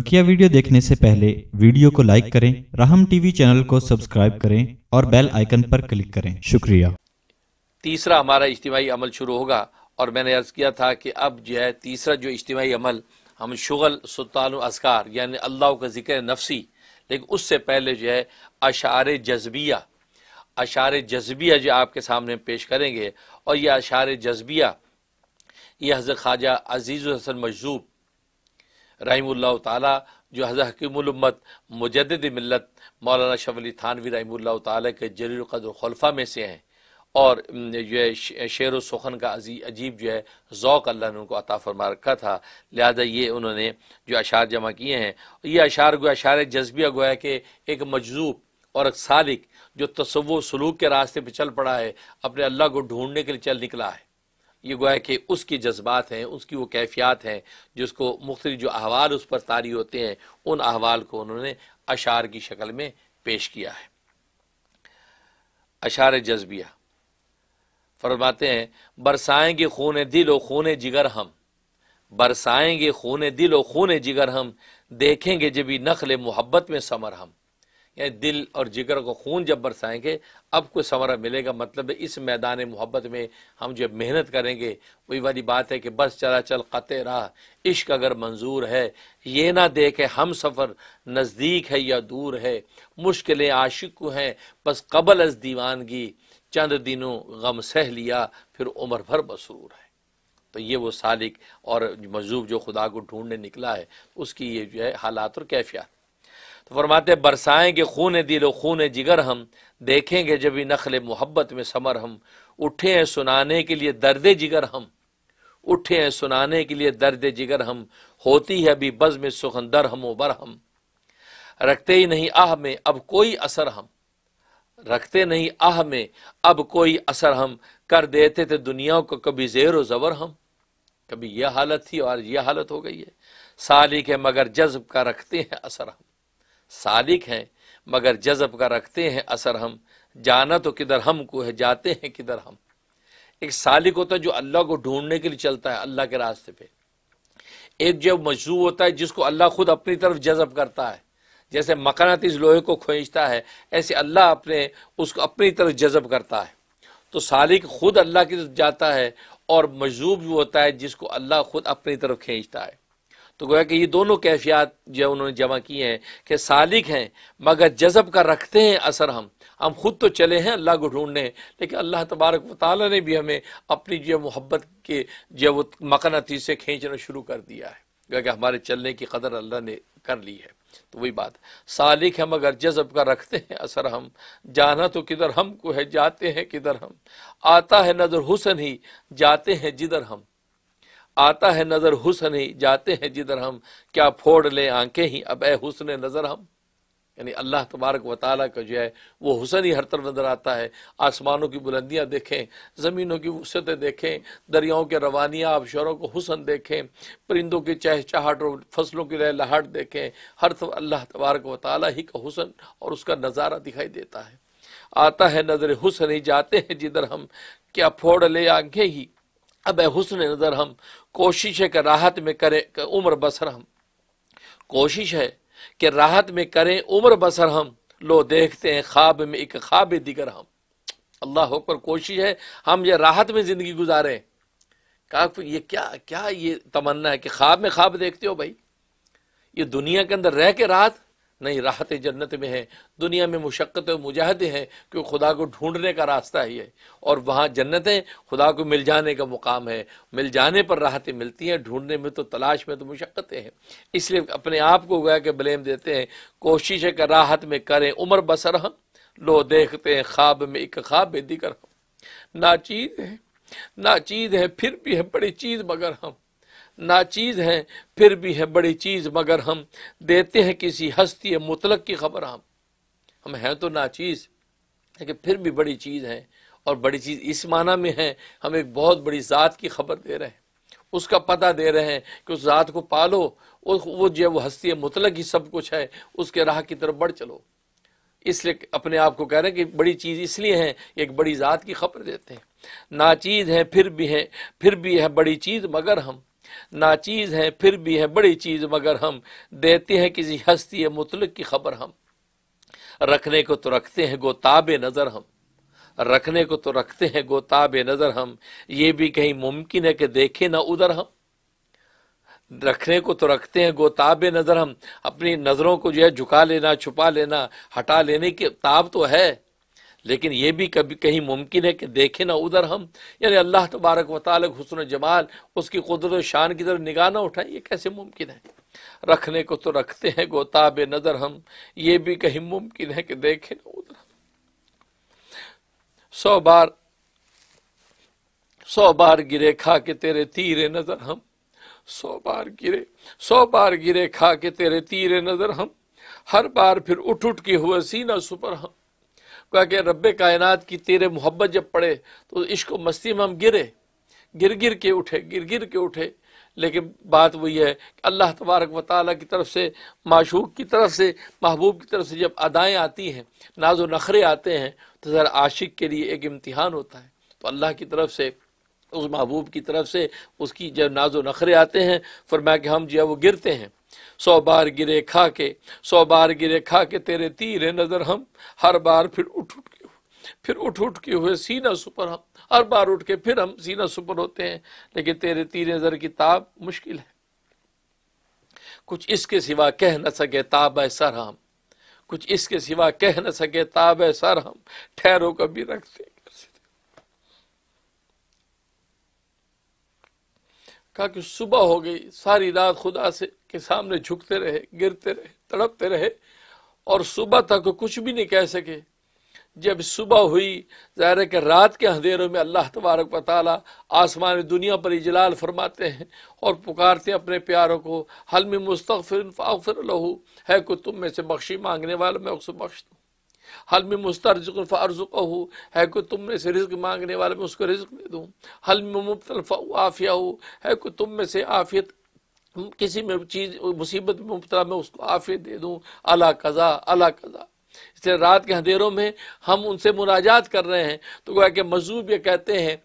बकिया वीडियो देखने से पहले वीडियो को लाइक करें राहम टीवी चैनल को सब्सक्राइब करें और बेल आइकन पर क्लिक करें शुक्रिया तीसरा हमारा इज्तिमाही अमल शुरू होगा और मैंने अर्ज किया था कि अब जो है तीसरा जो इज्तिमाही अमल हम शुगल सुल्तान असकार यानी अल्लाह का जिक्र नफसी लेकिन उससे पहले जो है अशार जज्बिया अशार जज्बिया जो आपके सामने पेश करेंगे और यह अशार जज्बिया ये हज़र ख्वाजा अजीज़ हसन मजरूब रही ताली जो हकीमत मुजद मिलत मौलाना शबली थानवी रही ताली के जलील में से हैं और जो है शेर व सुखन का अजीब जो है ओक़ अल्लाह ने उनको अता फरमा रखा था लिहाजा ये उन्होंने जो अशार जमा किए हैं ये अशार गोया अशार जज्बिया गोया कि एक मजलूब और एक सालिक जो तसव सलूक के रास्ते पर चल पड़ा है अपने अल्लाह को ढूंढने के लिए चल निकला है ये गोया कि उसके जज्बात हैं उसकी वो कैफियात हैं जिसको मुख्तलि जो अहवाल उस पर तारी होते हैं उन अहवाल को उन्होंने अशार की शक्ल में पेश किया है अशार जज्बिया फरमाते हैं बरसाएंगे खून दिल व खून जिगर हम बरसाएंगे खून दिल व खून जिगर हम देखेंगे जब नखल मोहब्बत में समर हम यानी दिल और जिगर को खून जब बरसाएंगे अब कोई समरा मिलेगा मतलब इस मैदान मोहब्बत में हम जब मेहनत करेंगे वही वाली बात है कि बस चला चल क़त राह इश्क अगर मंजूर है ये ना देखे हम सफ़र नज़दीक है या दूर है मुश्किलें आशिक को हैं बस कबल अज दीवानगी चंद दिनों गम सह लिया फिर उम्र भर बसरूर है तो ये वो सालिक और मजूब जो खुदा को ढूंढने निकला है उसकी ये जो है हालात और कैफियात तो फरमाते बरसाएंगे खून दिलो खून जिगर हम देखेंगे जब भी नखल मोहब्बत में समर हम उठे हैं सुनाने के लिए दर्द जिगर हम उठे हैं सुनाने के लिए दर्द जिगर हम होती है अभी बज में सुखंदर हम उबर हम रखते ही नहीं आह में अब कोई असर हम रखते नहीं आह में अब कोई असर हम कर देते थे दुनिया को कभी जेर ज़बर हम कभी यह हालत थी और यह हालत हो गई है साली के मगर जज्ब का रखते हैं असर हम सादिक हैं मगर जज़ब का रखते हैं असर हम जाना तो किधर हम को है जाते हैं किधर हम एक सालिक होता है जो अल्लाह को ढूंढने के लिए चलता है अल्लाह के रास्ते पे एक जो मजजू होता है जिसको अल्लाह खुद अपनी तरफ जज़ब करता है जैसे मकानत इस लोहे को खोजता है ऐसे अल्लाह अपने उसको अपनी तरफ जज़ब करता है तो सालिक खुद अल्लाह की तरफ जाता है और मजजूब भी होता है जिसको अल्लाह खुद अपनी तरफ खींचता है तो गोया कि ये दोनों कैफियात जो उन्होंने जमा किए हैं कि सालिक हैं मगर जज़ब का रखते हैं असर हम हम खुद तो चले हैं अल्लाह को ढूंढने लेकिन अल्लाह तबारक वाली ने भी हमें अपनी जो मोहब्बत के जो वो मकनती से खींचना शुरू कर दिया है क्योंकि हमारे चलने की कदर अल्लाह ने कर ली है तो वही बात सालिक हम अगर जज़ब का रखते हैं असर हम जाना तो किधर हम को है जाते हैं किधर हम आता है नज़र हुसन ही जाते हैं जिधर हम आता है नज़र हुसन ही जाते हैं जिधर हम क्या फोड़ ले आंखें ही अब ए हुसन नज़र हम यानी अल्लाह तबारक व का जो है वो हुसन ही हर तरफ नज़र आता है आसमानों की बुलंदियां देखें ज़मीनों की वसतें देखें दरियाओं के रवानियाँ आबशरों को हुसन देखें परिंदों की चहचहाट और फसलों की लहलाहट देखें हर तरफ अल्लाह तबारक व ही का हुसन और उसका नज़ारा दिखाई देता है आता है नज़र हुसन ही जाते हैं जिधर हम क्या फोड़ ले आंखें ही अब हुसन नज़र हम कोशिश है कि राहत में करें उम्र बसर हम कोशिश है कि राहत में करें उम्र बसर हम लो देखते हैं ख्वाब में एक ख्वाब दिगर हम अल्लाह पर कोशिश है हम ये राहत में ज़िंदगी गुजारें का ये क्या क्या ये तमन्ना है कि ख्वाब में ख्वाब देखते हो भाई ये दुनिया के अंदर रह के राहत नहीं राहत जन्नत में है दुनिया में मुशक्क़त और मुजाहदे हैं क्योंकि खुदा को ढूंढने का रास्ता ही है और वहाँ जन्नतें खुदा को मिल जाने का मुकाम है मिल जाने पर राहतें मिलती हैं ढूंढने में तो तलाश में तो मुशक्क़तें हैं इसलिए अपने आप को गया कि ब्लेम देते हैं कोशिश है कि राहत में करें उम्र बसर हम लो देखते हैं ख्वाब में एक ख्वाब बेदी कर हम नाचीज है नाचीज है फिर भी है बड़ी चीज़ मगर हम नाचीज हैं फिर भी है बड़ी चीज़ मगर हम देते हैं किसी हस्ती मुतलक की खबर हम हम हैं तो नाचीज लेकिन फिर भी बड़ी चीज़ है और बड़ी चीज़ इस माना में है हम एक बहुत बड़ी ज़ात की खबर दे रहे हैं उसका पता दे रहे हैं कि उस ज़ात को पालो वो जो वो हस्ती मुतलक ही सब कुछ है उसके राह की तरफ बढ़ चलो इसलिए अपने आप को कह रहे हैं कि बड़ी चीज़ इसलिए है एक बड़ी ज़ात की खबर देते हैं नाचीज है फिर भी है फिर भी है बड़ी चीज़ मगर हम नाचीज़ हैं फिर भी हैं बड़ी चीज़ मगर हम देते हैं किसी हस्ती मुतल की खबर हम रखने को तो रखते हैं गोताब नज़र हम रखने को तो रखते हैं गोताब नज़र हम ये भी कहीं मुमकिन है कि देखें ना उधर हम रखने को तो रखते हैं गोताब नज़र हम अपनी नज़रों को जो है झुका लेना छुपा लेना हटा लेने की ताब तो है लेकिन ये भी कभी कहीं मुमकिन है कि देखें ना उधर हम यानी अल्लाह तबारक वाल हसन जमाल उसकी कुदरत शान की तरफ निगाह ना उठाएं ये कैसे मुमकिन है रखने को तो रखते हैं गोताब नज़र हम ये भी कहीं मुमकिन है कि देखें ना उधर हम सौ बार सौ बार गिरे खा के तेरे तीरे नज़र हम सौ बार गिरे सौ बार गिरे खा के तेरे तीरे नज़र हम हर बार फिर उठ उठ के हुए सीना सुपर हम कहा कि रब कायनात की तेरे मोहब्बत जब पड़े तो इश्क मस्ती में हम गिरे गिर गिर के उठे गिर गिर के उठे लेकिन बात वही है कि अल्लाह तबारक व ताली की तरफ से माशूक की तरफ से महबूब की तरफ से जब अदाएँ आती हैं नाजो नखरे आते हैं तो ज़रा आशिक के लिए एक इम्तहान होता है तो अल्लाह की तरफ से उस महबूब की तरफ से उसकी जब नाजो नखरे आते हैं फरमा कि हम जो है वो गिरते हैं सौ बार गिरे खा के सौ बार गिरे खा के तेरे तीर नजर हम हर बार फिर उठ उठ के फिर उठ उठ के हुए सीना सुपर हम हर बार उठ के फिर हम सीना सुपर होते हैं लेकिन तेरे तीर नजर की ताब मुश्किल है कुछ इसके सिवा कह न सके ताब है सर हम कुछ इसके सिवा कह न सके ताब है सर हम ठहरो कभी रखते कहा कि सुबह हो गई सारी रात खुदा से के सामने झुकते रहे गिरते रहे तड़पते रहे और सुबह तक कुछ भी नहीं कह सके जब सुबह हुई ज़ाहिर है कि रात के अंधेरों में अल्लाह तबारक बताला आसमान दुनिया पर इजलाल फरमाते हैं और पुकारते हैं अपने प्यारों को हल में मुस्तफ़िर फ़ाफिर लहू है को तुम में से बख्शी मांगने वाला मैं उसको बख्श दूँ हल में मुस्तरजुक फ़ारजुक है को तुम में से रिज्क मांगने वाले मैं उसको रिज्क दे दूँ हल में मुबतल आफिया हो है को तुम में से आफियत किसी में चीज मुसीबत में मुबतला में उसको आफियत दे दूँ अला कज़ा अला कज़ा इसलिए रात के अंधेरों में हम उनसे मुनाजात कर रहे हैं तो गोया कि मजूब ये कहते हैं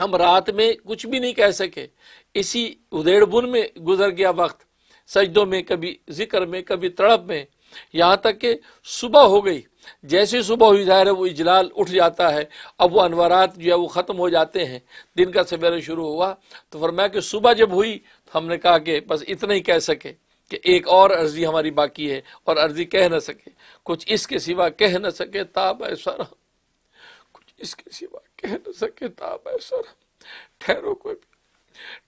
हम रात में कुछ भी नहीं कह सके इसी उधेड़बुन में गुजर गया वक्त सजदों में कभी जिक्र में कभी तड़प में यहाँ तक कि सुबह हो गई जैसे सुबह हुई जाहिर है वो इजलाल उठ जाता है अब वो अनवरात जो है वो ख़त्म हो जाते हैं दिन का सवेरा शुरू हुआ तो फरमाया कि सुबह जब हुई हमने कहा कि बस इतना ही कह सके कि एक और अर्जी हमारी बाकी है और अर्जी कह ना सके कुछ इसके सिवा कह ना सके ताब ऐसा कुछ इसके सिवा कह न सके ताब ऐसा ठहरो को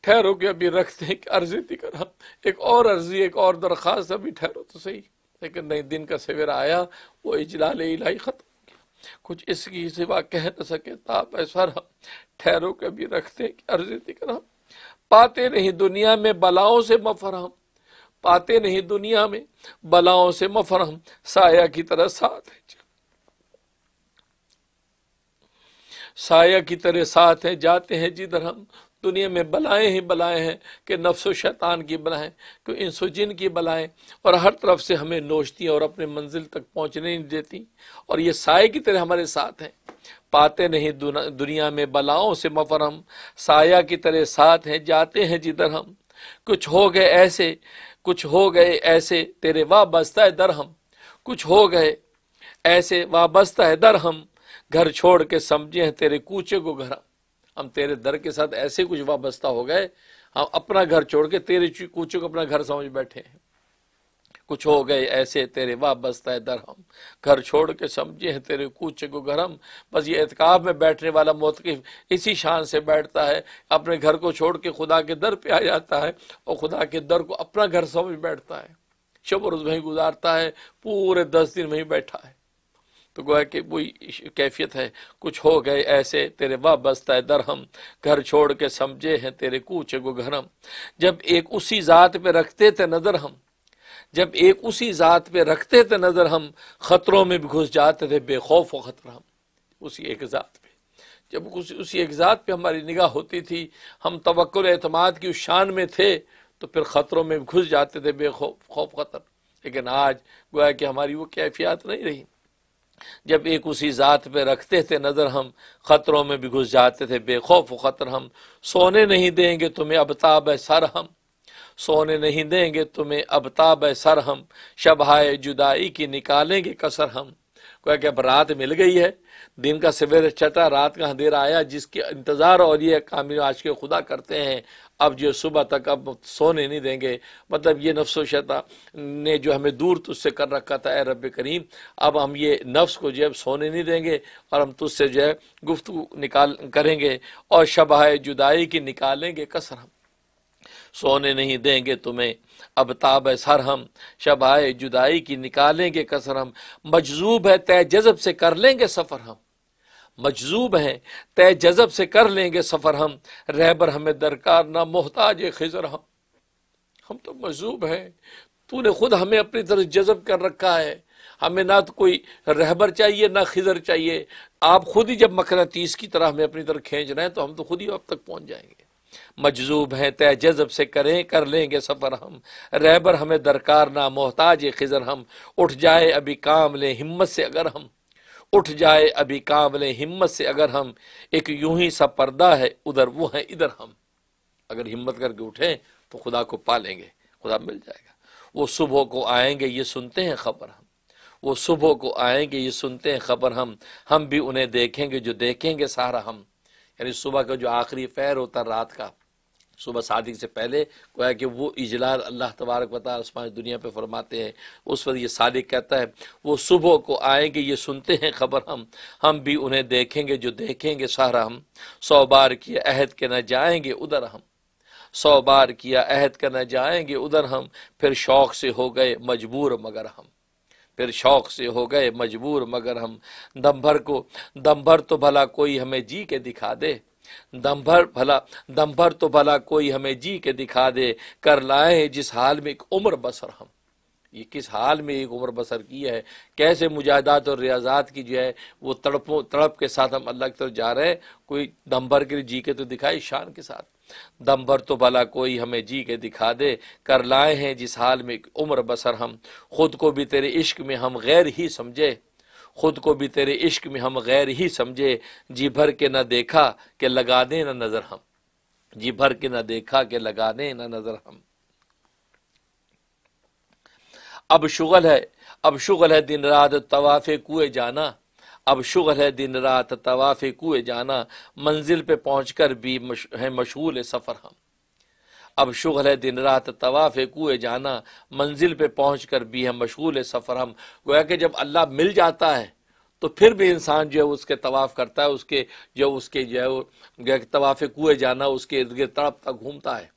ठहरो के अभी रखते हैं कि अर्जी थी कर एक और अर्जी एक और दरख्वास्त अभी ठहरो तो सही लेकिन नए दिन का सवेरा आया वो इजलाल इलाही ख़त्म हो गया कुछ इसकी सिवा कह न सके ताप ऐसा ठहरो के अभी रखते कि अर्जी थी हम पाते नहीं दुनिया में बलाओं से मफरहम पाते नहीं दुनिया में बलाओं से मफरहम साया की तरह साथ है साया की तरह साथ है जाते हैं जिधर हम दुनिया में बलाएं ही बलाएं हैं कि नफ्सो शैतान की बलाएं कि इंसो जिन की बलाएं और हर तरफ से हमें नोचती और अपने मंजिल तक पहुंचने नहीं देती और ये साय की तरह हमारे साथ हैं पाते नहीं दुनिया में बलाओं से मफरम साया की तरह साथ हैं जाते हैं जिधर हम कुछ हो गए ऐसे कुछ हो गए ऐसे तेरे वाबस्ता है दर हम कुछ हो गए ऐसे वाबस्ता है दर हम घर छोड़ के समझे हैं तेरे कूचे को घर हम तेरे दर के साथ ऐसे कुछ वाबस्ता हो गए हम अपना घर छोड़ के तेरे कूचे को अपना घर समझ बैठे हैं कुछ हो गए ऐसे तेरे वाबस्ता है दरहम घर छोड़ के समझे हैं तेरे कूचे को गरम बस ये एतकाब में बैठने वाला मोतकफ इसी शान से बैठता है अपने घर को छोड़ के खुदा के दर पे आ जाता है और खुदा के दर को अपना घर समझ बैठता है शब रोज़ वहीं गुजारता है पूरे दस दिन वहीं बैठा है तो गोया कि वही कैफियत है कुछ हो गए ऐसे तेरे वाबस्ता है दरहम घर छोड़ के समझे हैं तेरे कूचे को गरम जब एक उसी ज़ात पे रखते थे नज़र हम जब एक उसी ज़ात पे रखते थे नज़र हम ख़तरों में भी घुस जाते थे बेखौफ व ख़तर हम उसी एक ज़ात पे जब उसी उसी एक ज़ात पे हमारी निगाह होती थी हम तवक्ल एतमाद की उस शान में थे तो फिर ख़तरों में घुस जाते थे बेखौफ खौफ ख़तर लेकिन आज गोया कि हमारी वो कैफियत नहीं रही जब एक उसी ज़ात पे रखते थे नज़र हम ख़तरों में भी घुस जाते थे बेखौफ ख़तर हम सोने नहीं देंगे तुम्हें अबताब है सर हम सोने नहीं देंगे तुम्हें अब ताब सर हम शबहाय जुदाई की निकालेंगे कसर हम क्या कि अब रात मिल गई है दिन का सवेर छटा रात का अंधेरा आया जिसके इंतज़ार और ये कामिल आज के खुदा करते हैं अब जो सुबह तक अब सोने नहीं देंगे मतलब ये नफ्स शता ने जो हमें दूर तुझसे कर रखा था ए रब करीम अब हम ये नफ्स को जो सोने नहीं देंगे और हम तुझसे जो है गुफ्तु निकाल करेंगे और शबाह जुदाई की निकालेंगे कसर हम सोने नहीं देंगे तुम्हें अब ताब सर हम शब आए जुदाई की निकालेंगे कसर हम मजजूब है तय जजब से कर लेंगे सफ़र हम मजजूब हैं तय जजब से कर लेंगे सफ़र हम रहबर हमें दरकार ना मोहताज खिजर हम हम तो मजजूब हैं तूने खुद हमें अपनी तरफ जजब कर रखा है हमें ना तो कोई रहबर चाहिए ना खिजर चाहिए आप खुद ही जब तीस की तरह हमें अपनी तरफ खींच रहे हैं तो हम तो खुद ही अब तक पहुंच जाएंगे मजजूब हैं तय जजब से करें कर लेंगे सफ़र हम रहबर हमें दरकार ना मोहताज खिजर हम उठ जाए अभी काम लें हिम्मत से अगर हम उठ जाए अभी काम लें हिम्मत से अगर हम एक यूं ही सा पर्दा है उधर वो है इधर हम अगर हिम्मत करके उठें तो खुदा को पा लेंगे खुदा मिल जाएगा वो सुबह को आएंगे ये सुनते हैं खबर हम वो सुबह को आएंगे ये सुनते हैं खबर हम हम भी उन्हें देखेंगे जो देखेंगे सारा हम यानी सुबह का जो आखिरी फैर होता है रात का सुबह सादिक से पहले गोया कि वो इजलाल अल्लाह तबारक वाली आसमान दुनिया पे फरमाते हैं उस वक्त ये सादिक कहता है वो सुबह को आएंगे ये सुनते हैं खबर हम हम भी उन्हें देखेंगे जो देखेंगे सारा हम सौ बार किया अहद के न जाएंगे उधर हम सौ बार किया अहद के न जाएंगे उधर हम फिर शौक से हो गए मजबूर मगर हम फिर शौक से हो गए मजबूर मगर हम दम भर को दम भर तो भला कोई हमें जी के दिखा दे दम भर भला दम भर तो भला कोई हमें जी के दिखा दे कर लाए जिस हाल में एक उम्र बसर हम ये किस हाल में एक उम्र बसर की है कैसे मुजाहदात और रियाजात की जो है वो तड़पों तड़प के साथ हम अल्लाह की तरफ जा रहे हैं कोई दम भर के जी के तो दिखाए शान के साथ दम भर तो भला कोई हमें जी के दिखा दे कर लाए हैं जिस हाल में उम्र बसर हम खुद को भी तेरे इश्क में हम गैर ही समझे खुद को भी तेरे इश्क में हम गैर ही समझे जी भर के ना देखा कि लगा दें ना नज़र हम जी भर के ना देखा कि लगा दें ना नज़र हम अब शुगल है अब शुगल है दिन रात तवाफ़ कुए जाना अब शुगल है दिन रात तवाफ़ कुए जाना मंजिल पे पहुँच कर भी है मशगूल सफ़र हम अब शुगल है दिन रात तवाफ़ कुए जाना मंजिल पे पहुँच कर भी है मशगूल सफ़र हम गोया कि जब अल्लाह मिल जाता है तो फिर भी इंसान जो है उसके तवाफ़ करता है उसके जो उसके जो है तवाफ़ कुए जाना उसके इर्द गिर्द तड़पता घूमता है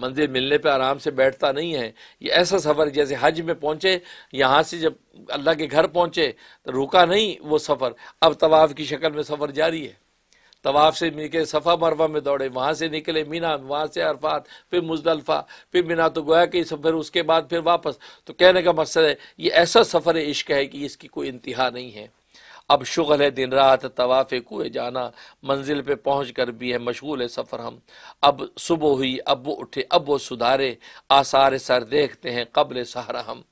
मंजिल मिलने पे आराम से बैठता नहीं है ये ऐसा सफ़र जैसे हज में पहुँचे यहाँ से जब अल्लाह के घर पहुँचे तो रुका नहीं वो सफ़र अब तवाफ़ की शक्ल में सफ़र जारी है तवाफ़ से निकले सफ़ा मरवा में दौड़े वहाँ से निकले मीना वहाँ से अरफात फिर मुजदलफ़ा फिर मीना तो गोया कि फिर उसके बाद फिर वापस तो कहने का मकसद है ये ऐसा सफ़र इश्क है कि इसकी कोई इंतहा नहीं है अब शुगल है दिन रात तवाफ़ कुए जाना मंजिल पे पहुँच कर भी है मशगूल है सफ़र हम अब सुबह हुई अब वो उठे अब वो सुधारे आसार सर देखते हैं कबल सहारा हम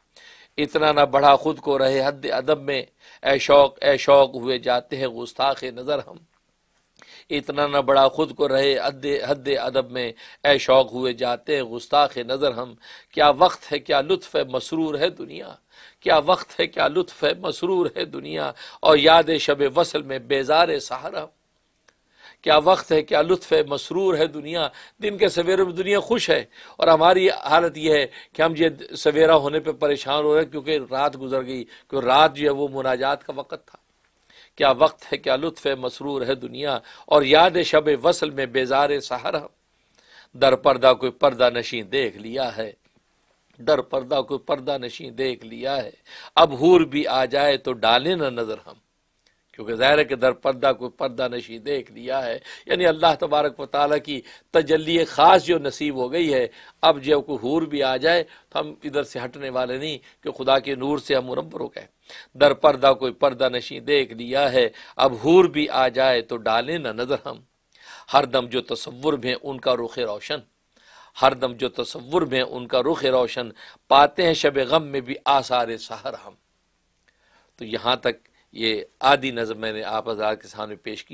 इतना ना बढ़ा खुद को रहे हद अदब में ए शौक ए शौक हुए जाते हैं गुस्ताख नज़र हम इतना न बड़ा खुद को रहे हद हद अदब में ए शौक हुए जाते हैं गुस्ताख नज़र हम क्या वक्त है क्या लुत्फ़ है मसरूर है दुनिया क्या वक्त है क्या लुत्फ़ है मसरूर है दुनिया और याद शब वसल में बेजार सहारा क्या वक्त है क्या लुत्फ़ है मसरूर है दुनिया दिन के सवेरे में दुनिया खुश है और हमारी हालत यह है कि हम ये सवेरा होने पर परेशान हो रहे हैं क्योंकि रात गुजर गई क्योंकि रात जो है वो मुनाजात का वक़्त था क्या वक्त है क्या लुत्फ है मसरूर है दुनिया और याद शब वसल में बेजार सहारा दर पर्दा कोई पर्दा नशी देख लिया है दर पर्दा कोई पर्दा नशी देख लिया है अब हूर भी आ जाए तो डालें ना नज़र हम क्योंकि ज़ाहिर के दर पर्दा को पर्दा नशी देख लिया है यानी अल्लाह तबारक व ताली की तजली ख़ास जो नसीब हो गई है अब जब कोई हूर भी आ जाए तो हम इधर से हटने वाले नहीं कि खुदा के नूर से हम मुरबर हो गए दर पर्दा कोई पर्दा नशी देख लिया है अब हूर भी आ जाए तो डालें ना नज़र हम हर दम जो तस्वुर में उनका रुख रोशन हर दम जो तस्वुर में उनका रुख रोशन पाते हैं शब गम में भी आसार सहर हम तो यहाँ तक ये आदि नज़म मैंने आप हज़ार के सामने पेश की